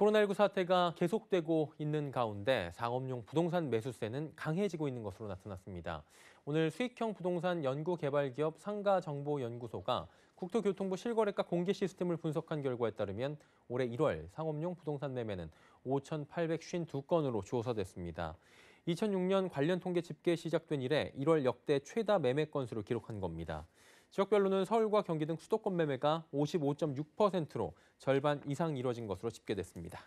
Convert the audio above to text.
코로나19 사태가 계속되고 있는 가운데 상업용 부동산 매수세는 강해지고 있는 것으로 나타났습니다. 오늘 수익형 부동산 연구개발기업 상가정보연구소가 국토교통부 실거래가 공개 시스템을 분석한 결과에 따르면 올해 1월 상업용 부동산 매매는 5,852건으로 조사됐습니다. 2006년 관련 통계 집계 시작된 이래 1월 역대 최다 매매 건수를 기록한 겁니다. 지역별로는 서울과 경기 등 수도권 매매가 55.6%로 절반 이상 이뤄진 것으로 집계됐습니다.